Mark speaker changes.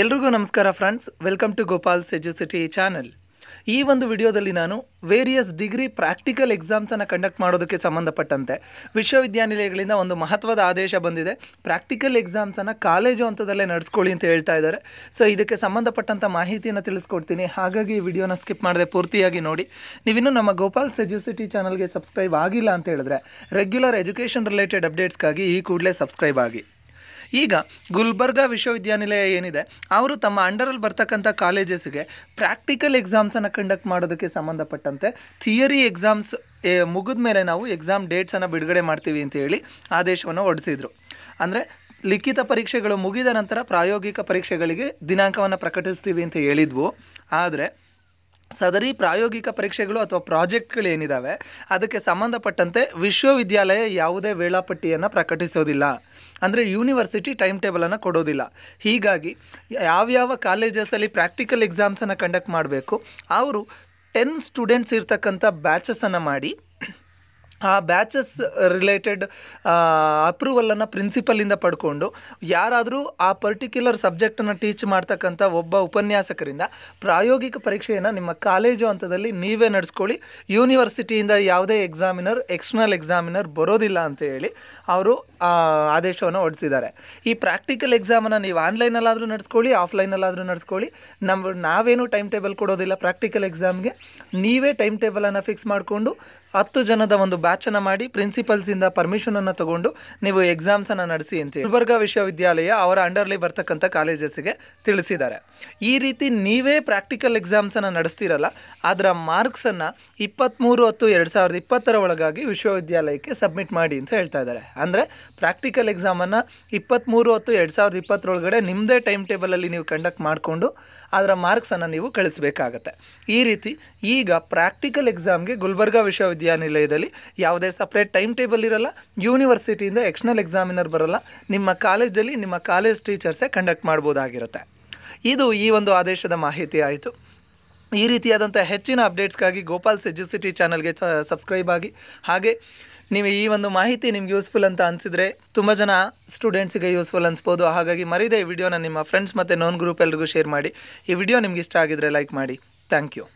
Speaker 1: ಎಲ್ರಿಗೂ ನಮಸ್ಕಾರ friends welcome to Gopal ಸೆಜುಸಿಟಿ ಚಾನಲ್ ಈ ಒಂದು ವಿಡಿಯೋದಲ್ಲಿ ನಾನು ವೇರಿಯಸ್ ಡಿಗ್ರಿ ಪ್ರಾಕ್ಟಿಕಲ್ ಎಕ್ಸಾಮ್ಸನ್ನು ಕಂಡಕ್ಟ್ ಮಾಡೋದಕ್ಕೆ ಸಂಬಂಧಪಟ್ಟಂತೆ ವಿಶ್ವವಿದ್ಯಾನಿಲಯಗಳಿಂದ ಒಂದು ಮಹತ್ವದ ಆದೇಶ ಬಂದಿದೆ ಪ್ರಾಕ್ಟಿಕಲ್ ಎಕ್ಸಾಮ್ಸನ್ನು ಕಾಲೇಜು ಹಂತದಲ್ಲೇ ನಡೆಸ್ಕೊಳ್ಳಿ ಅಂತ ಹೇಳ್ತಾ ಇದ್ದಾರೆ ಸೊ ಇದಕ್ಕೆ ಸಂಬಂಧಪಟ್ಟಂಥ ಮಾಹಿತಿಯನ್ನು ತಿಳಿಸ್ಕೊಡ್ತೀನಿ ಹಾಗಾಗಿ ಈ ವಿಡಿಯೋನ ಸ್ಕಿಪ್ ಮಾಡದೆ ಪೂರ್ತಿಯಾಗಿ ನೋಡಿ ನೀವಿನ್ನೂ ನಮ್ಮ ಗೋಪಾಲ್ ಸೆಜುಸಿಟಿ ಚಾನಲ್ಗೆ ಸಬ್ಸ್ಕ್ರೈಬ್ ಆಗಿಲ್ಲ ಅಂತ ಹೇಳಿದ್ರೆ ರೆಗ್ಯುಲರ್ ಎಜುಕೇಷನ್ ರಿಲೇಟೆಡ್ ಅಪ್ಡೇಟ್ಸ್ಗಾಗಿ ಈ ಕೂಡಲೇ ಸಬ್ಸ್ಕ್ರೈಬ್ ಆಗಿ ಈಗ ಗುಲ್ಬರ್ಗಾ ವಿಶ್ವವಿದ್ಯಾನಿಲಯ ಏನಿದೆ ಅವರು ತಮ್ಮ ಅಂಡರಲ್ಲಿ ಬರ್ತಕ್ಕಂಥ ಕಾಲೇಜಸ್ಗೆ ಪ್ರಾಕ್ಟಿಕಲ್ ಎಕ್ಸಾಮ್ಸನ್ನು ಕಂಡಕ್ಟ್ ಮಾಡೋದಕ್ಕೆ ಸಂಬಂಧಪಟ್ಟಂತೆ ಥಿಯರಿ ಎಕ್ಸಾಮ್ಸ್ ಮುಗಿದ ಮೇಲೆ ನಾವು ಎಕ್ಸಾಮ್ ಡೇಟ್ಸನ್ನು ಬಿಡುಗಡೆ ಮಾಡ್ತೀವಿ ಅಂತ ಹೇಳಿ ಆದೇಶವನ್ನು ಹೊಡಿಸಿದರು ಅಂದರೆ ಲಿಖಿತ ಪರೀಕ್ಷೆಗಳು ಮುಗಿದ ನಂತರ ಪ್ರಾಯೋಗಿಕ ಪರೀಕ್ಷೆಗಳಿಗೆ ದಿನಾಂಕವನ್ನು ಪ್ರಕಟಿಸ್ತೀವಿ ಅಂತ ಹೇಳಿದ್ವು ಆದರೆ ಸದರಿ ಪ್ರಾಯೋಗಿಕ ಪರೀಕ್ಷೆಗಳು ಅಥವಾ ಪ್ರಾಜೆಕ್ಟ್ಗಳೇನಿದ್ದಾವೆ ಅದಕ್ಕೆ ಸಂಬಂಧಪಟ್ಟಂತೆ ವಿಶ್ವವಿದ್ಯಾಲಯ ಯಾವುದೇ ವೇಳಾಪಟ್ಟಿಯನ್ನು ಪ್ರಕಟಿಸೋದಿಲ್ಲ ಅಂದರೆ ಯೂನಿವರ್ಸಿಟಿ ಟೈಮ್ ಟೇಬಲನ್ನು ಕೊಡೋದಿಲ್ಲ ಹೀಗಾಗಿ ಯಾವ್ಯಾವ ಕಾಲೇಜಸಲ್ಲಿ ಪ್ರಾಕ್ಟಿಕಲ್ ಎಕ್ಸಾಮ್ಸನ್ನು ಕಂಡಕ್ಟ್ ಮಾಡಬೇಕು ಅವರು ಟೆನ್ ಸ್ಟೂಡೆಂಟ್ಸ್ ಇರ್ತಕ್ಕಂಥ ಬ್ಯಾಚಸ್ಸನ್ನು ಮಾಡಿ ಆ ಬ್ಯಾಚಸ್ ರಿಲೇಟೆಡ್ ಅಪ್ರೂವಲನ್ನು ಪ್ರಿನ್ಸಿಪಲಿಂದ ಪಡ್ಕೊಂಡು ಯಾರಾದರೂ ಆ ಪರ್ಟಿಕ್ಯುಲರ್ ಸಬ್ಜೆಕ್ಟನ್ನು ಟೀಚ್ ಮಾಡ್ತಕ್ಕಂಥ ಒಬ್ಬ ಉಪನ್ಯಾಸಕರಿಂದ ಪ್ರಾಯೋಗಿಕ ಪರೀಕ್ಷೆಯನ್ನು ನಿಮ್ಮ ಕಾಲೇಜು ಹಂತದಲ್ಲಿ ನೀವೇ ನಡೆಸ್ಕೊಳ್ಳಿ ಯೂನಿವರ್ಸಿಟಿಯಿಂದ ಯಾವುದೇ ಎಕ್ಸಾಮಿನರ್ ಎಕ್ಸ್ಟರ್ನಲ್ ಎಕ್ಸಾಮಿನರ್ ಬರೋದಿಲ್ಲ ಅಂತ ಹೇಳಿ ಅವರು ಆದೇಶವನ್ನು ಹೊಡಿಸಿದ್ದಾರೆ ಈ ಪ್ರಾಕ್ಟಿಕಲ್ ಎಕ್ಸಾಮನ್ನು ನೀವು ಆನ್ಲೈನಲ್ಲಾದರೂ ನಡೆಸ್ಕೊಳ್ಳಿ ಆಫ್ಲೈನಲ್ಲಾದರೂ ನಡೆಸ್ಕೊಳ್ಳಿ ನಮ್ಮ ನಾವೇನು ಟೈಮ್ ಟೇಬಲ್ ಕೊಡೋದಿಲ್ಲ ಪ್ರಾಕ್ಟಿಕಲ್ ಎಕ್ಸಾಮ್ಗೆ ನೀವೇ ಟೈಮ್ ಟೇಬಲನ್ನು ಫಿಕ್ಸ್ ಮಾಡಿಕೊಂಡು ಹತ್ತು ಜನದ ಒಂದು ಬ್ಯಾಚನ್ನು ಮಾಡಿ ಪ್ರಿನ್ಸಿಪಲ್ಸಿಂದ ಪರ್ಮಿಷನನ್ನು ತಗೊಂಡು ನೀವು ಎಕ್ಸಾಮ್ಸನ್ನು ನಡೆಸಿ ಅಂತ ಗುಲ್ಬರ್ಗಾ ವಿಶ್ವವಿದ್ಯಾಲಯ ಅವರ ಅಂಡರ್ಲಿ ಬರ್ತಕ್ಕಂಥ ಕಾಲೇಜಸ್ಗೆ ತಿಳಿಸಿದ್ದಾರೆ ಈ ರೀತಿ ನೀವೇ ಪ್ರಾಕ್ಟಿಕಲ್ ಎಕ್ಸಾಮ್ಸನ್ನು ನಡೆಸ್ತಿರಲ್ಲ ಅದರ ಮಾರ್ಕ್ಸನ್ನು ಇಪ್ಪತ್ತ್ಮೂರು ಹತ್ತು ಎರಡು ಸಾವಿರದ ಇಪ್ಪತ್ತರ ಒಳಗಾಗಿ ವಿಶ್ವವಿದ್ಯಾಲಯಕ್ಕೆ ಸಬ್ಮಿಟ್ ಮಾಡಿ ಅಂತ ಹೇಳ್ತಾ ಇದ್ದಾರೆ ಅಂದರೆ ಪ್ರಾಕ್ಟಿಕಲ್ ಎಕ್ಸಾಮನ್ನು ಇಪ್ಪತ್ತ್ಮೂರು ಹತ್ತು ಎರಡು ಸಾವಿರದ ಇಪ್ಪತ್ತರೊಳಗಡೆ ನಿಮ್ಮದೇ ಟೈಮ್ ಟೇಬಲಲ್ಲಿ ನೀವು ಕಂಡಕ್ಟ್ ಮಾಡಿಕೊಂಡು ಅದರ ಮಾರ್ಕ್ಸನ್ನು ನೀವು ಕಳಿಸಬೇಕಾಗತ್ತೆ ಈ ರೀತಿ ಈಗ ಪ್ರಾಕ್ಟಿಕಲ್ ಎಕ್ಸಾಮ್ಗೆ ಗುಲ್ಬರ್ಗಾ ವಿಶ್ವವಿದ್ಯಾಲಯ ವಿಶ್ವವಿದ್ಯಾನಿಲಯದಲ್ಲಿ ಯಾವುದೇ ಸಪ್ರೇಟ್ ಟೈಮ್ ಟೇಬಲ್ ಇರಲ್ಲ ಯೂನಿವರ್ಸಿಟಿಯಿಂದ ಎಕ್ಸ್ಟರ್ನಲ್ ಎಕ್ಸಾಮಿನರ್ ಬರಲ್ಲ ನಿಮ್ಮ ಕಾಲೇಜಲ್ಲಿ ನಿಮ್ಮ ಕಾಲೇಜ್ ಟೀಚರ್ಸೇ ಕಂಡಕ್ಟ್ ಮಾಡ್ಬೋದಾಗಿರುತ್ತೆ ಇದು ಈ ಒಂದು ಆದೇಶದ ಮಾಹಿತಿ ಆಯಿತು ಈ ರೀತಿಯಾದಂಥ ಹೆಚ್ಚಿನ ಅಪ್ಡೇಟ್ಸ್ಗಾಗಿ ಗೋಪಾಲ್ ಸಿಟಿ ಚಾನಲ್ಗೆ ಸಬ್ಸ್ಕ್ರೈಬ್ ಆಗಿ ಹಾಗೆ ನೀವು ಈ ಒಂದು ಮಾಹಿತಿ ನಿಮ್ಗೆ ಯೂಸ್ಫುಲ್ ಅಂತ ಅನಿಸಿದರೆ ತುಂಬ ಜನ ಸ್ಟೂಡೆಂಟ್ಸಿಗೆ ಯೂಸ್ಫುಲ್ ಅನ್ಸ್ಬೋದು ಹಾಗಾಗಿ ಮರಿದೇ ಈ ವಿಡಿಯೋನ ನಿಮ್ಮ ಫ್ರೆಂಡ್ಸ್ ಮತ್ತು ನೋನ್ ಗ್ರೂಪ್ ಎಲ್ರಿಗೂ ಶೇರ್ ಮಾಡಿ ಈ ವಿಡಿಯೋ ನಿಮ್ಗೆ ಇಷ್ಟ ಆಗಿದರೆ ಲೈಕ್ ಮಾಡಿ ಥ್ಯಾಂಕ್ ಯು